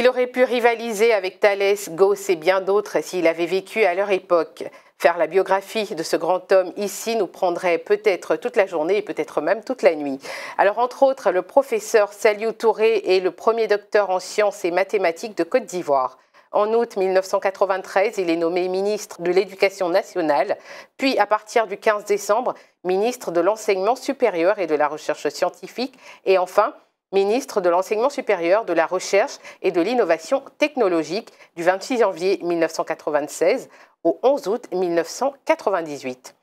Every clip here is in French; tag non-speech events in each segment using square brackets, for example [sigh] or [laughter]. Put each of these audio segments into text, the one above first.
Il aurait pu rivaliser avec Thalès, Gauss et bien d'autres s'il avait vécu à leur époque. Faire la biographie de ce grand homme ici nous prendrait peut-être toute la journée et peut-être même toute la nuit. Alors entre autres, le professeur Saliou Touré est le premier docteur en sciences et mathématiques de Côte d'Ivoire. En août 1993, il est nommé ministre de l'Éducation nationale, puis à partir du 15 décembre, ministre de l'Enseignement supérieur et de la Recherche scientifique, et enfin ministre de l'Enseignement supérieur, de la Recherche et de l'Innovation technologique du 26 janvier 1996 au 11 août 1998.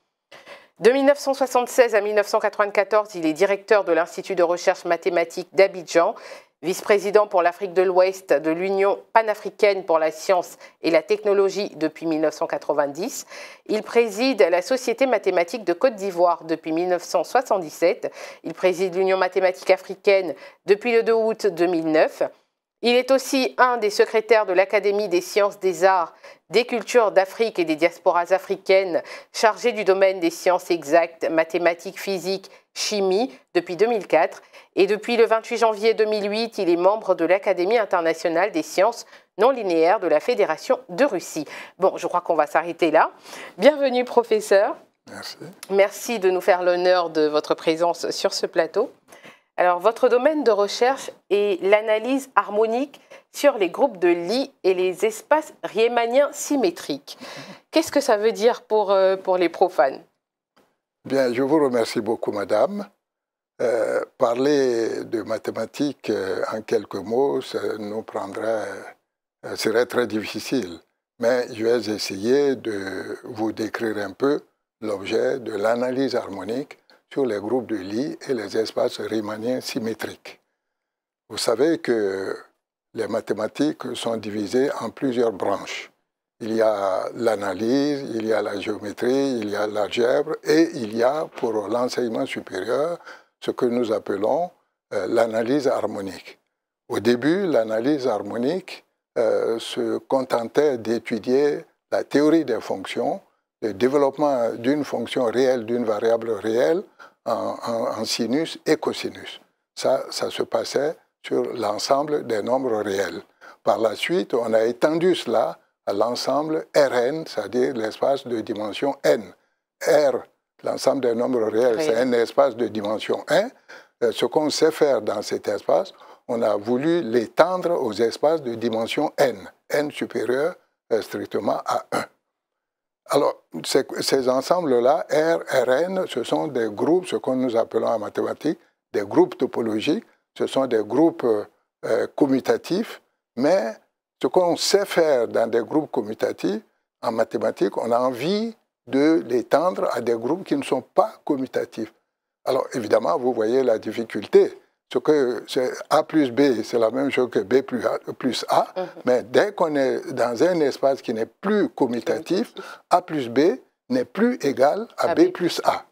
De 1976 à 1994, il est directeur de l'Institut de recherche mathématique d'Abidjan vice-président pour l'Afrique de l'Ouest de l'Union panafricaine pour la science et la technologie depuis 1990. Il préside la Société mathématique de Côte d'Ivoire depuis 1977. Il préside l'Union mathématique africaine depuis le 2 août 2009. Il est aussi un des secrétaires de l'Académie des sciences des arts des cultures d'Afrique et des diasporas africaines, chargées du domaine des sciences exactes, mathématiques, physiques, chimie depuis 2004 et depuis le 28 janvier 2008, il est membre de l'Académie internationale des sciences non linéaires de la Fédération de Russie. Bon, je crois qu'on va s'arrêter là. Bienvenue professeur. Merci. Merci de nous faire l'honneur de votre présence sur ce plateau. Alors, votre domaine de recherche est l'analyse harmonique sur les groupes de Lie et les espaces riemanniens symétriques. Qu'est-ce que ça veut dire pour, euh, les profanes Bien, je vous remercie beaucoup, madame. Euh, parler de mathématiques euh, en quelques mots, ça nous prendrait, serait très difficile. Mais je vais essayer de vous décrire un peu l'objet de l'analyse harmonique sur les groupes de Lie et les espaces riemanniens symétriques. Vous savez que les mathématiques sont divisées en plusieurs branches. Il y a l'analyse, il y a la géométrie, il y a l'algèbre et il y a pour l'enseignement supérieur ce que nous appelons euh, l'analyse harmonique. Au début, l'analyse harmonique euh, se contentait d'étudier la théorie des fonctions le développement d'une fonction réelle, d'une variable réelle en, sinus et cosinus. Ça, ça se passait sur l'ensemble des nombres réels. Par la suite, on a étendu cela à l'ensemble Rn, c'est-à-dire l'espace de dimension n. R, l'ensemble des nombres réels, c'est un espace de dimension 1. Euh, ce qu'on sait faire dans cet espace, on a voulu l'étendre aux espaces de dimension n, n supérieur euh, strictement à 1. Alors, ces, ensembles-là, R, RN, ce sont des groupes, ce que nous appelons en mathématiques, des groupes topologiques, ce sont des groupes euh, euh, commutatifs, mais ce qu'on sait faire dans des groupes commutatifs, en mathématiques, on a envie de l'étendre à des groupes qui ne sont pas commutatifs. Alors évidemment, vous voyez la difficulté ce que A plus B, c'est la même chose que B plus A, plus A mhm. mais dès qu'on est dans un espace qui n'est plus commutatif, A plus B n'est plus égal à, B, plus A.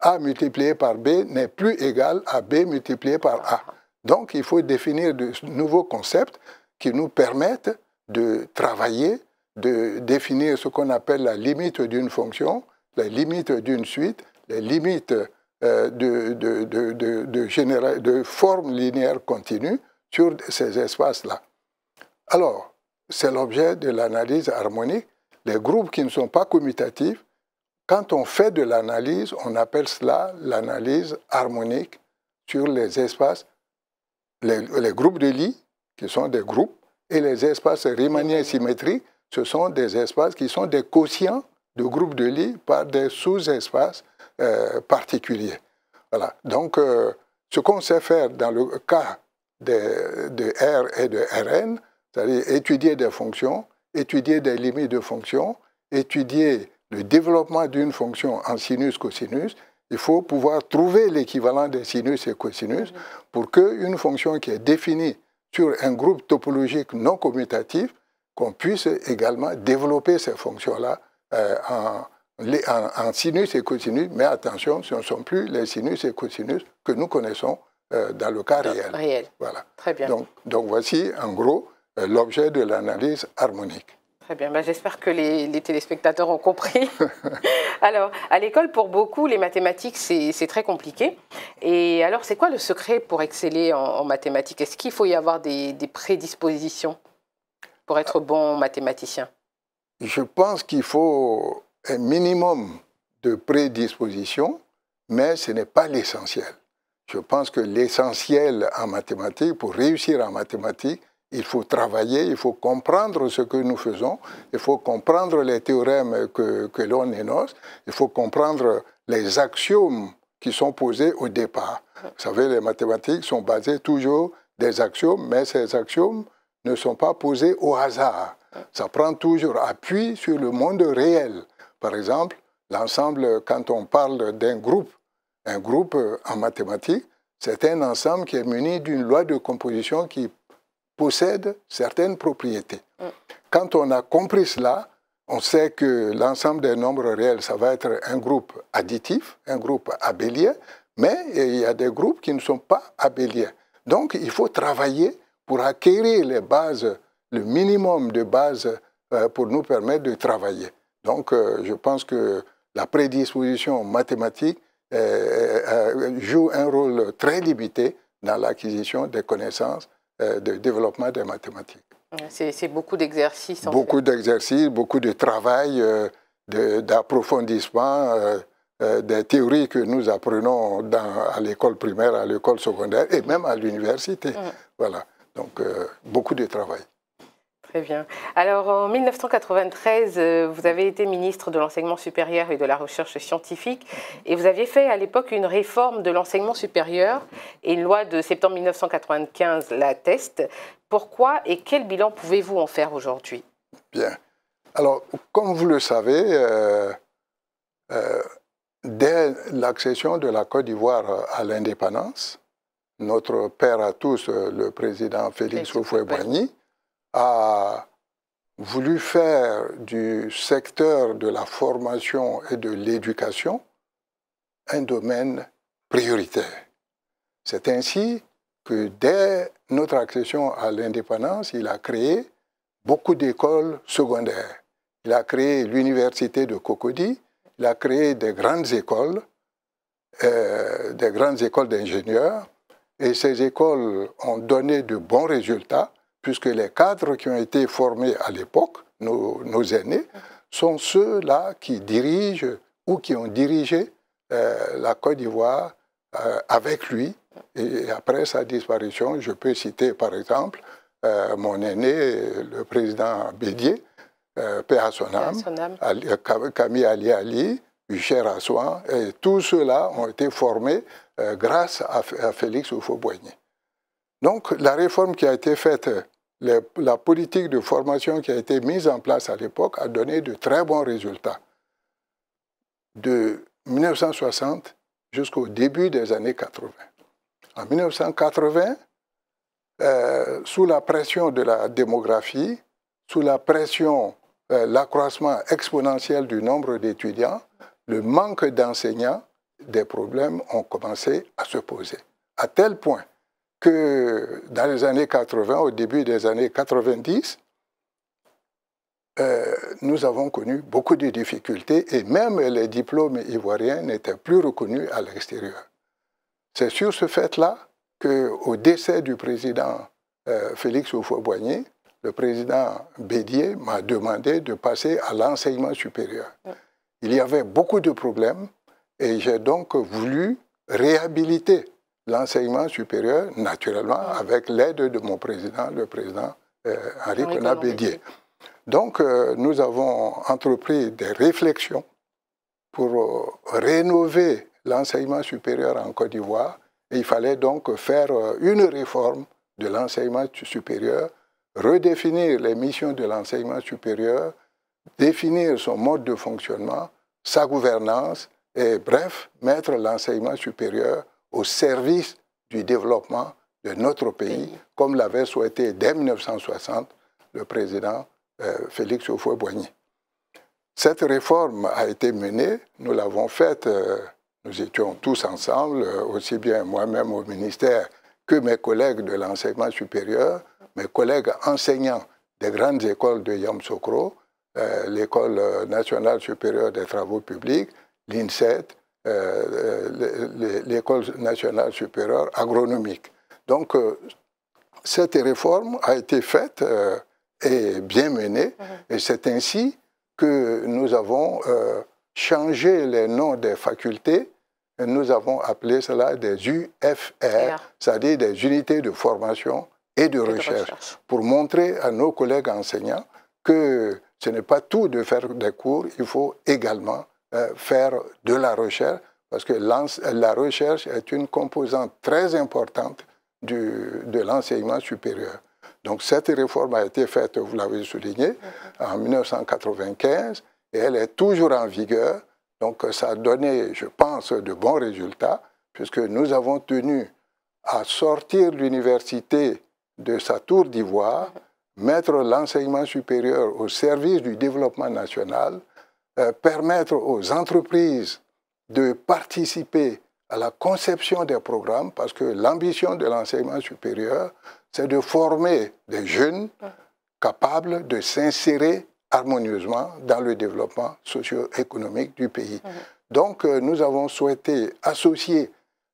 A multiplié par B n'est plus égal à B multiplié par A. Donc il faut définir de nouveaux concepts qui nous permettent de travailler, de définir ce qu'on appelle la limite d'une fonction, la limite d'une suite, les limites euh, de, de, de, de, linéaire continue sur ces espaces-là. Alors, c'est l'objet de l'analyse harmonique. Les groupes qui ne sont pas commutatifs, quand on fait de l'analyse, on appelle cela l'analyse harmonique sur les espaces, les, les groupes de Lie, qui sont des groupes, et les espaces riemanniens symétriques, ce sont des espaces qui sont des quotients de groupes de Lie par des sous-espaces euh, particulier. Voilà. Donc, euh, ce qu'on sait faire dans le cas de, de R et de Rn, c'est-à-dire étudier des fonctions, étudier des limites de fonctions, étudier le développement d'une fonction en sinus cosinus, il faut pouvoir trouver l'équivalent des sinus et cosinus pour qu'une fonction qui est définie sur un groupe topologique non commutatif, qu'on puisse également développer ces fonctions-là euh, en les, en, sinus et cosinus, mais attention, ce ne sont plus les sinus et cosinus que nous connaissons euh, dans le cas réel. réel. Voilà. Très bien. Donc, donc voici en gros euh, l'objet de l'analyse harmonique. Très bien, ben, j'espère que les, téléspectateurs ont compris. [laughs] alors, à l'école, pour beaucoup, les mathématiques, c'est très compliqué. Et alors, c'est quoi le secret pour exceller en, mathématiques Est-ce qu'il faut y avoir des prédispositions pour être ah. bon mathématicien Je pense qu'il faut un minimum de prédisposition, mais ce n'est pas l'essentiel. Je pense que l'essentiel en mathématiques, pour réussir en mathématiques, il faut travailler, il faut comprendre ce que nous faisons, il faut comprendre les théorèmes que, l'on énonce, il faut comprendre les axiomes qui sont posés au départ. Vous savez, les mathématiques sont basées toujours des axiomes, mais ces axiomes ne sont pas posés au hasard. Ça prend toujours appui sur le monde réel. Par exemple, l'ensemble, quand on parle d'un groupe, un groupe euh, en mathématiques, c'est un ensemble qui est muni d'une loi de composition qui possède certaines propriétés. Mm. Quand on a compris cela, on sait que l'ensemble des nombres réels, ça va être un groupe additif, un groupe abélien, mais il y a des groupes qui ne sont pas abéliens. Donc, il faut travailler pour acquérir les bases, le minimum de bases euh, pour nous permettre de travailler. Donc, euh, je pense que la prédisposition mathématique euh, euh, joue un rôle très limité dans l'acquisition des connaissances de développement des mathématiques. C'est beaucoup d'exercices. Beaucoup d'exercices, beaucoup de travail, d'approfondissement des théories que nous apprenons à l'école primaire, à l'école secondaire et même à l'université. Mm. Voilà, donc beaucoup de travail. Très bien. Alors en 1993, euh, vous avez été ministre de l'enseignement supérieur et de la recherche scientifique et vous aviez fait à l'époque une réforme de l'enseignement supérieur et une loi de septembre 1995 la Pourquoi et quel bilan pouvez-vous en faire aujourd'hui Bien. Alors comme vous le savez, euh, euh, dès l'accession de la Côte d'Ivoire à l'indépendance, notre père à tous, le président Félix Houphouët-Boigny, a voulu faire du secteur de la formation et de l'éducation un domaine prioritaire. C'est ainsi que dès notre accession à l'indépendance, il a créé beaucoup d'écoles secondaires. Il a créé l'université de Cocody, il a créé des grandes écoles, euh, des grandes écoles d'ingénieurs, et ces écoles ont donné de bons résultats puisque les cadres qui ont été formés à l'époque, nos, aînés, sont ceux-là qui dirigent ou qui ont dirigé euh, la Côte d'Ivoire euh, avec lui. Et après sa disparition, je peux citer par exemple euh, mon aîné, le président Bédier, euh, Camille Ali Ali, à Soin. et tous ceux-là ont été formés grâce à, Félix Oufo-Boigny. Donc la réforme qui a été faite, la politique de formation qui a été mise en place à l'époque a donné de très bons résultats. De 1960 jusqu'au début des années 80. En 1980, euh, sous la pression de la démographie, sous la pression, euh, l'accroissement exponentiel du nombre d'étudiants, le manque d'enseignants, des problèmes ont commencé à se poser. À tel point que dans les années 80, au début des années 90, euh, nous avons connu beaucoup de difficultés et même les diplômes ivoiriens n'étaient plus reconnus à l'extérieur. C'est sur ce fait-là qu'au décès du président euh, Félix Houphouët-Boigny, le président Bédier m'a demandé de passer à l'enseignement supérieur. Il y avait beaucoup de problèmes et j'ai donc voulu réhabiliter l'enseignement supérieur, naturellement, ah. avec l'aide de mon président, le président euh, Henri Conabédier. Donc, euh, nous avons entrepris des réflexions pour euh, rénover l'enseignement supérieur en Côte d'Ivoire. il fallait donc faire une réforme de l'enseignement supérieur, redéfinir les missions de l'enseignement supérieur, définir son mode de fonctionnement, sa gouvernance, et bref, mettre l'enseignement supérieur au service du développement de notre pays, comme l'avait souhaité dès 1960 le président euh, Félix Houphouët-Boigny. Cette réforme a été menée, nous l'avons faite, euh, nous étions tous ensemble, euh, aussi bien moi-même au ministère que mes collègues de l'enseignement supérieur, mes collègues enseignants des grandes écoles de Yamsokro, l'École nationale supérieure des travaux publics, l'INSET, euh, euh, l'école nationale supérieure agronomique. Donc, euh, cette réforme a été faite et bien menée, et c'est ainsi que nous avons changé les noms des facultés. Et nous avons appelé cela des UFR, c'est-à-dire des unités de formation et de recherche, pour montrer à nos collègues enseignants que ce n'est pas tout de faire des cours, il faut également euh, faire de la recherche, parce que la recherche est une composante très importante du, de l'enseignement supérieur. Donc cette réforme a été faite, vous l'avez souligné, en 1995, et elle est toujours en vigueur. Donc ça a donné, je pense, de bons résultats, puisque nous avons tenu à sortir l'université de sa tour d'ivoire, mettre l'enseignement supérieur au service du développement national, euh, permettre aux entreprises de participer à la conception des programmes, parce que l'ambition de l'enseignement supérieur, c'est de former des jeunes capables de s'insérer harmonieusement dans le développement socio-économique du pays. Mhm. Donc, euh, nous avons souhaité associer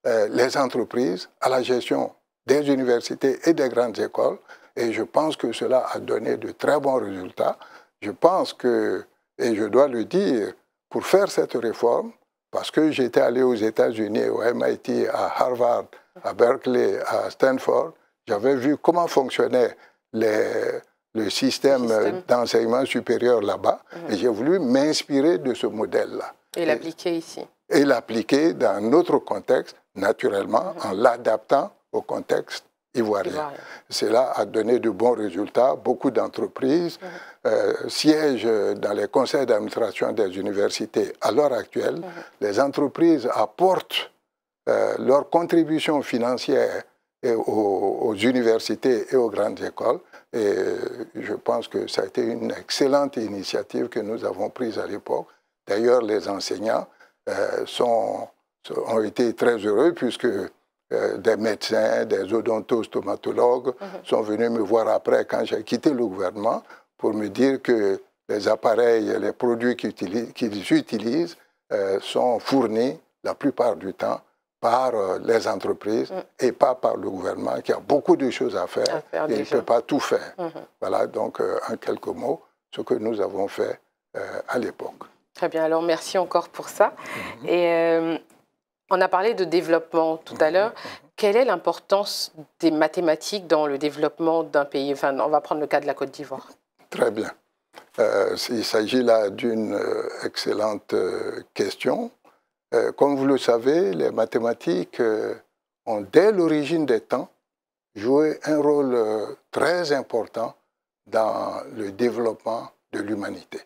euh, les entreprises à la gestion des universités et des grandes écoles, et je pense que cela a donné de très bons résultats. Je pense que et je dois le dire, pour faire cette réforme, parce que j'étais allé aux États-Unis, au MIT, à Harvard, à Berkeley, à Stanford, j'avais vu comment fonctionnait les, le système, d'enseignement supérieur là-bas, mhm. et j'ai voulu m'inspirer de ce modèle-là. Et, l'appliquer ici. Et l'appliquer dans notre contexte, naturellement, mhm. en l'adaptant au contexte ivoirien. Cela a donné de bons résultats. Beaucoup d'entreprises euh, siègent dans les conseils d'administration des universités. À l'heure actuelle, les entreprises apportent euh, leur contribution financière aux, universités et aux grandes écoles. Et je pense que ça a été une excellente initiative que nous avons prise à l'époque. D'ailleurs, les enseignants euh, sont, ont été très heureux puisque euh, des médecins, des odontostomatologues mhm. sont venus me voir après quand j'ai quitté le gouvernement pour me dire que les appareils les produits qu'ils utilisent, euh, sont fournis la plupart du temps par euh, les entreprises mhm. et pas par le gouvernement qui a beaucoup de choses à faire, et ne peut pas tout faire. Mhm. Voilà donc en quelques mots ce que nous avons fait à l'époque. Très bien, alors merci encore pour ça. Et on a parlé de développement tout à l'heure. Mhm, mhm. Quelle est l'importance des mathématiques dans le développement d'un pays on va prendre le cas de la Côte d'Ivoire. Très bien. Euh, il s'agit là d'une euh, excellente euh, question. comme vous le savez, les mathématiques ont, dès l'origine des temps, joué un rôle très important dans le développement de l'humanité.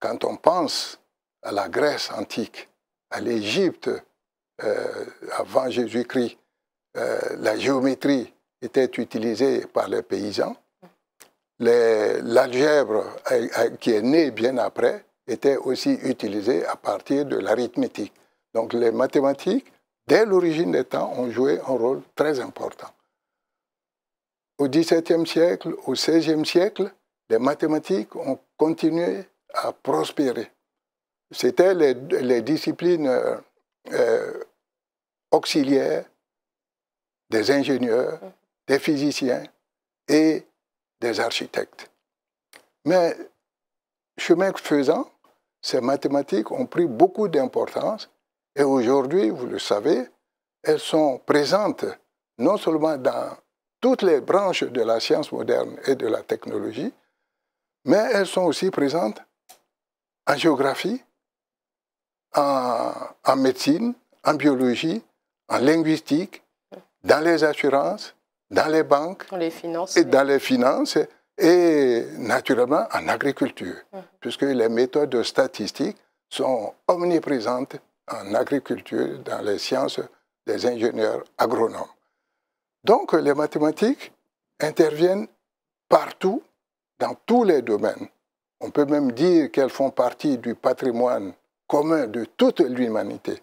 Quand on pense à la Grèce antique, à l'Égypte euh, avant Jésus-Christ, euh, la géométrie était utilisée par les paysans. L'algèbre, euh, qui est née bien après, était aussi utilisée à partir de l'arithmétique. Donc les mathématiques, dès l'origine des temps, ont joué un rôle très important. Au XVIIe siècle, au XVIe siècle, les mathématiques ont continué à prospérer. C'était les, disciplines euh, auxiliaires, des ingénieurs, mhm. des physiciens et des architectes. Mais chemin faisant, ces mathématiques ont pris beaucoup d'importance et aujourd'hui, vous le savez, elles sont présentes non seulement dans toutes les branches de la science moderne et de la technologie, mais elles sont aussi présentes en géographie, en, médecine, en biologie, en linguistique, dans les assurances, dans les banques, dans les finances, et dans les finances, et naturellement en agriculture, hum. puisque les méthodes statistiques sont omniprésentes en agriculture, dans les sciences des ingénieurs agronomes. Donc les mathématiques interviennent partout, dans tous les domaines. On peut même dire qu'elles font partie du patrimoine commun de toute l'humanité,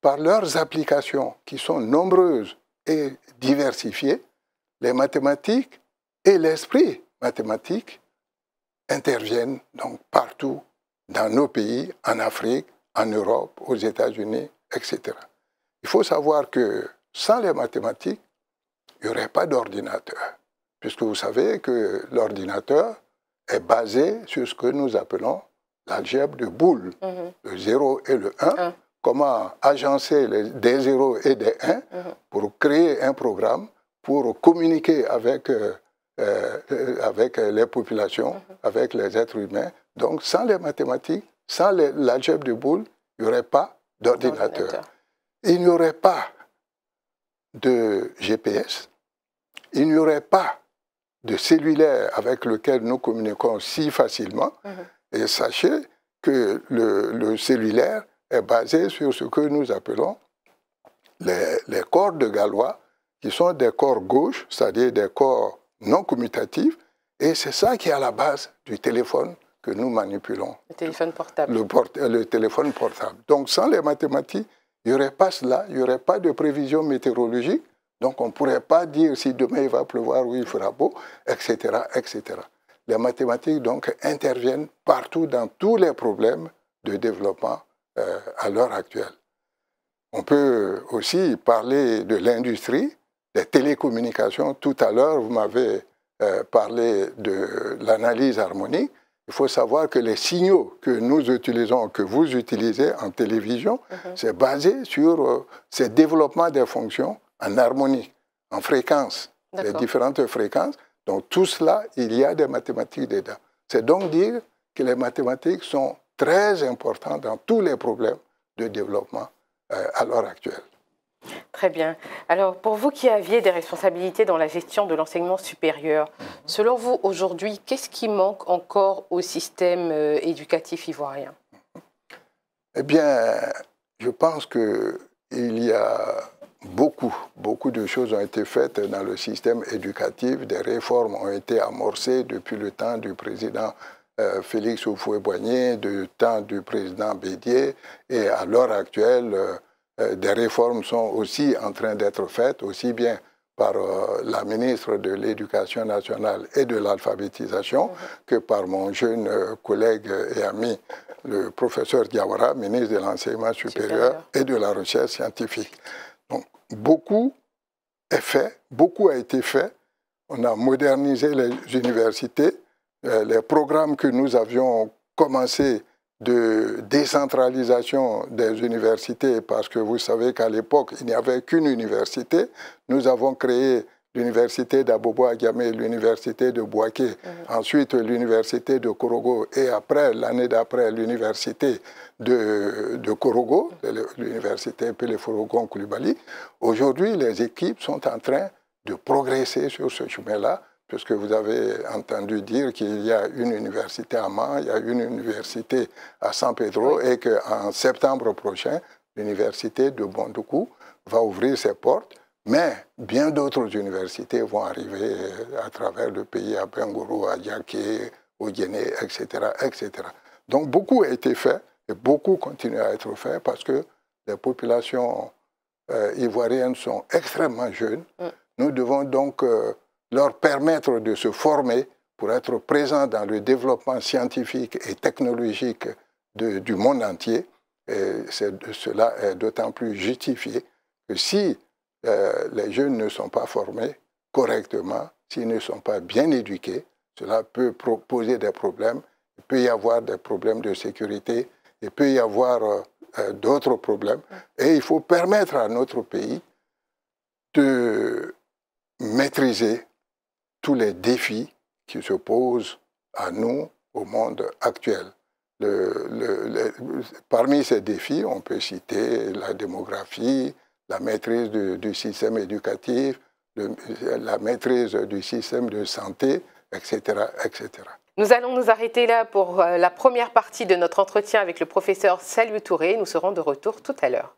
par leurs applications qui sont nombreuses et diversifiées, les mathématiques et l'esprit mathématique interviennent donc partout dans nos pays, en Afrique, en Europe, aux États-Unis, etc. Il faut savoir que sans les mathématiques, il n'y aurait pas d'ordinateur, puisque vous savez que l'ordinateur est basé sur ce que nous appelons l'algèbre de boules, mhm. le 0 et le 1, comment agencer les, des 0 et des 1 mhm. pour créer un programme pour communiquer avec, euh, euh, avec les populations, mhm. avec les êtres humains. Donc, sans les mathématiques, sans l'algèbre de boules, il n'y aurait pas d'ordinateur. Il n'y aurait pas de GPS, il n'y aurait pas de cellulaire avec lequel nous communiquons si facilement. Et sachez que le, cellulaire est basé sur ce que nous appelons les, corps de Galois, qui sont des corps gauches, c'est-à-dire des corps non commutatifs, et c'est ça qui est à la base du téléphone que nous manipulons. Le téléphone portable. Le, le téléphone portable. Donc sans les mathématiques, il n'y aurait pas cela, il n'y aurait pas de prévision météorologique, donc on ne pourrait pas dire si demain il va pleuvoir ou il fera beau, etc. etc les mathématiques donc interviennent partout dans tous les problèmes de développement euh, à l'heure actuelle. On peut aussi parler de l'industrie, des télécommunications. Tout à l'heure, vous m'avez euh, parlé de l'analyse harmonique. Il faut savoir que les signaux que nous utilisons, que vous utilisez en télévision, mhm. c'est basé sur euh, ce développement des fonctions en harmonie, en fréquence, les différentes fréquences. Donc tout cela, il y a des mathématiques dedans. C'est donc dire que les mathématiques sont très importantes dans tous les problèmes de développement euh, à l'heure actuelle. Très bien. Alors, pour vous qui aviez des responsabilités dans la gestion de l'enseignement supérieur, mhm. selon vous, aujourd'hui, qu'est-ce qui manque encore au système euh, éducatif ivoirien Eh bien, je pense qu'il y a beaucoup, beaucoup de choses ont été faites dans le système éducatif. Des réformes ont été amorcées depuis le temps du président euh, Félix Oufoué-Boigny, du temps du président Bédier. Et à l'heure actuelle, euh, euh, des réformes sont aussi en train d'être faites, aussi bien par la ministre de l'Éducation nationale et de l'alphabétisation que par mon jeune collègue et ami, le professeur Diawara, ministre de l'enseignement supérieur, et de la recherche scientifique. Donc, beaucoup est fait, beaucoup a été fait. On a modernisé les universités. Euh, les programmes que nous avions commencé de décentralisation des universités, parce que vous savez qu'à l'époque, il n'y avait qu'une université, nous avons créé l'université d'Abobo Agamé, l'université de Boaké, mhm. ensuite l'université de Korogo et après, l'année d'après, l'université de, de, Korogo, mhm. l'université Péléforogon Koulibaly. Aujourd'hui, les équipes sont en train de progresser sur ce chemin-là, puisque vous avez entendu dire qu'il y a une université à Mans, il y a une université à San Pedro et qu'en septembre prochain, l'université de Bondoukou va ouvrir ses portes mais bien d'autres universités vont arriver euh, à travers le pays, à Bengourou, à Yaké, au Guinée, etc., etc. Donc beaucoup a été fait et beaucoup continue à être fait parce que les populations euh, ivoiriennes sont extrêmement jeunes. Mm. Nous devons donc euh, leur permettre de se former pour être présents dans le développement scientifique et technologique du monde entier. Et cela est d'autant plus justifié que si euh, les jeunes ne sont pas formés correctement, s'ils ne sont pas bien éduqués, cela peut poser des problèmes. Il peut y avoir des problèmes de sécurité, il peut y avoir euh, euh, d'autres problèmes. Et il faut permettre à notre pays de maîtriser tous les défis qui se posent à nous au monde actuel. parmi ces défis, on peut citer la démographie, la maîtrise du, système éducatif, euh, la maîtrise du système de santé, etc., etc. Nous allons nous arrêter là pour euh, la première partie de notre entretien avec le professeur Salut Touré. Nous serons de retour tout à l'heure.